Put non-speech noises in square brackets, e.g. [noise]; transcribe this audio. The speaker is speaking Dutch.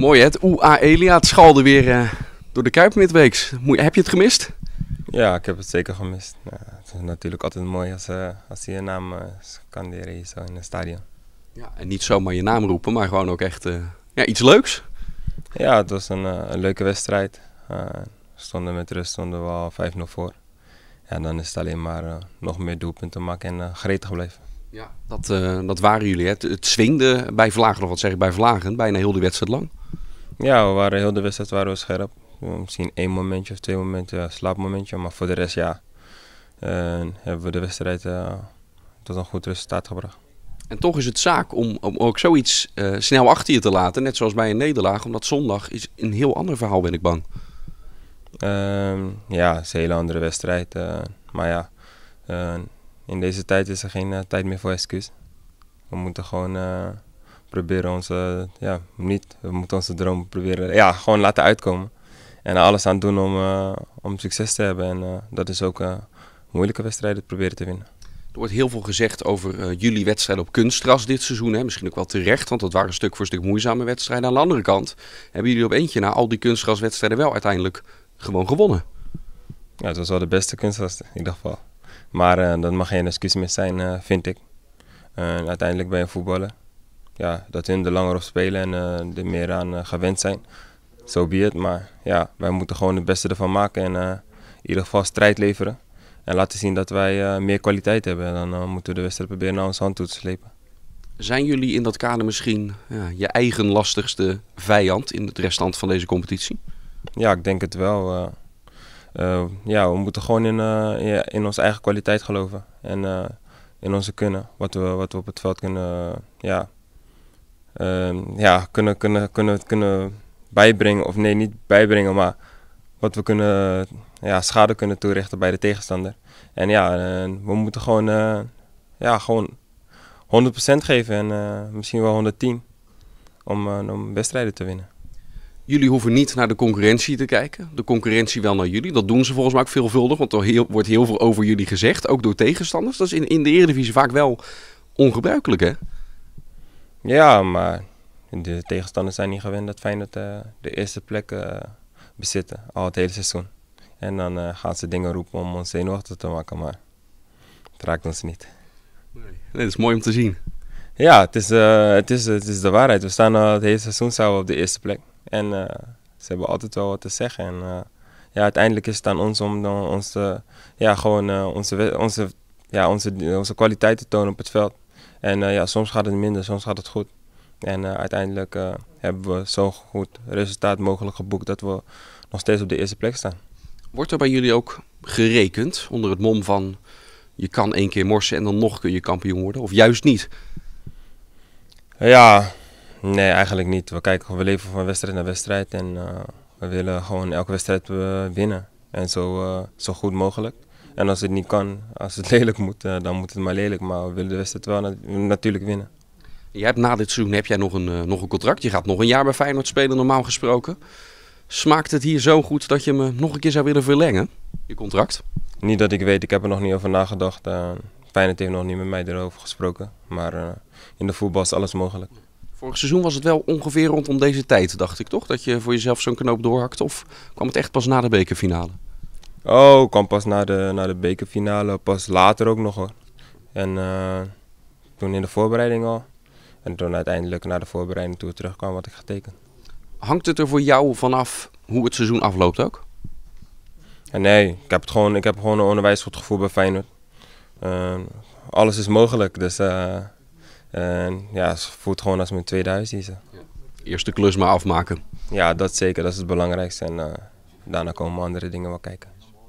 Mooi hè, het UA Elia, schalde weer eh, door de Kuip midweeks. heb je het gemist? Ja, ik heb het zeker gemist. het is natuurlijk altijd mooi als, uh, als je je naam uh, scanderen hier zo in het stadion. Ja, en niet zomaar je naam roepen, maar gewoon ook echt ja, iets leuks. Ja, het was een, een leuke wedstrijd. stonden met rust stonden we al 5-0 voor. Ja, dan is het alleen maar nog meer doelpunten maken en gretig blijven. Ja, dat, dat waren jullie. Hè? Het, zwingde swingde bij Vlagen, of wat zeg ik, bij Vlagen bijna heel de wedstrijd lang. Ja, we waren heel de wedstrijd waren we scherp. Misschien één momentje of twee momenten, slaapmomentje. Maar voor de rest ja, hebben we de wedstrijd eh, tot een goed resultaat gebracht. En toch is het zaak om, om ook zoiets eh, snel achter je te laten, net zoals bij een nederlaag. Omdat zondag is een heel ander verhaal, ben ik bang. Ehm, ja, het is een hele andere wedstrijd. Eh, maar ja, in deze tijd is er geen tijd meer voor excuus. We moeten gewoon proberen onze, ja, niet, we moeten onze droom proberen, ja, gewoon laten uitkomen. En alles aan doen om, eh, om succes te hebben. En eh, dat is ook uh, moeilijke wedstrijden proberen te winnen. Er wordt heel veel gezegd over jullie wedstrijden op kunstgras dit seizoen. Hè? Misschien ook wel terecht, want dat waren stuk voor stuk moeizame wedstrijden. Aan de andere kant hebben jullie op eentje na al die kunstgraswedstrijden wel uiteindelijk gewoon gewonnen. Ja, het was wel de beste kunstgras in ieder geval. Maar dat mag geen excuus meer zijn, vind ik. uiteindelijk ben je voetballer ja, dat hun de langer op spelen en eh, er meer aan eh, gewend zijn. Zo so be Maar ja, wij moeten gewoon het beste ervan maken en eh, in ieder geval strijd leveren. En laten zien dat wij meer kwaliteit hebben. En dan moeten we de wedstrijd proberen naar onze hand toe te slepen. Zijn jullie in dat kader misschien ja, je eigen lastigste vijand in het restant van deze competitie? Ja, ik denk het wel. ja, we moeten gewoon in, in onze eigen kwaliteit geloven. En in onze kunnen, wat we, wat we op het veld kunnen, ja, Ehm, ja, kunnen, kunnen, kunnen, kunnen bijbrengen. Of nee, niet bijbrengen, maar wat we kunnen, ja, schade kunnen toerichten bij de tegenstander. En ja, we moeten gewoon, eh, ja, gewoon 100% geven en eh, misschien wel 110 om, eh, om wedstrijden te winnen. Jullie hoeven niet naar de concurrentie te kijken. De concurrentie wel naar jullie. Dat doen ze volgens mij ook veelvuldig, want er wordt heel veel over jullie gezegd, ook door tegenstanders. Dat is in, in de Eredivisie vaak wel ongebruikelijk, hè? Ja, maar de tegenstanders zijn niet gewend dat Feyenoord uh, de eerste plek eh, bezitten, al het hele seizoen. En dan eh, gaan ze dingen roepen om ons zenuwachtig te maken, maar het raakt ons niet. Nee, dat is mooi om te zien. Ja, het is, het is, het is de waarheid. We staan al het hele seizoen zouden op de eerste plek. En ze hebben altijd wel wat te zeggen. En ja, uiteindelijk is het aan ons om dan onze ja, gewoon, onze, onze, ja, onze, onze kwaliteit te tonen op het veld. En eh, ja, soms gaat het minder, soms gaat het goed. En eh, uiteindelijk eh, hebben we zo goed resultaat mogelijk geboekt dat we nog steeds op de eerste plek staan. Wordt er bij jullie ook gerekend onder het mom van je kan één keer morsen en dan nog kun je kampioen worden? Of juist niet? Ja, nee, eigenlijk niet. We kijken, we leven van wedstrijd naar wedstrijd en we willen gewoon elke wedstrijd winnen. En zo, zo goed mogelijk. En als het niet kan, als het [laughs] lelijk moet, eh, dan moet het maar lelijk. Maar we willen de wedstrijd wel natuurlijk winnen. Je hebt na dit seizoen heb jij nog een, eh, nog een contract. Je gaat nog een jaar bij Feyenoord spelen, normaal gesproken. Smaakt het hier zo goed dat je me eh, nog een keer zou willen verlengen, je contract? Niet dat ik weet, ik heb er nog niet over nagedacht. Uh, Feyenoord heeft nog niet met mij erover gesproken. Maar in de voetbal is alles mogelijk. Vorig seizoen was het wel ongeveer rondom deze tijd, dacht ik toch? Dat je voor jezelf zo'n knoop doorhakte? Of kwam het echt pas na de bekerfinale? Oh, ik kwam pas naar de, naar de bekerfinale, pas later ook nog hoor. En eh, toen in de voorbereiding al. En toen uiteindelijk naar de voorbereiding toe terugkwam wat ik getekend. Hangt het er voor jou vanaf hoe het seizoen afloopt ook? En eh, nee, ik heb, het gewoon, ik heb gewoon een onwijs goed gevoel bij Feyenoord. Eh, alles is mogelijk, dus ja, het voelt gewoon als mijn tweede huis Eerste klus maar afmaken. Ja, dat zeker, dat is het belangrijkste. En daarna komen andere dingen wel kijken.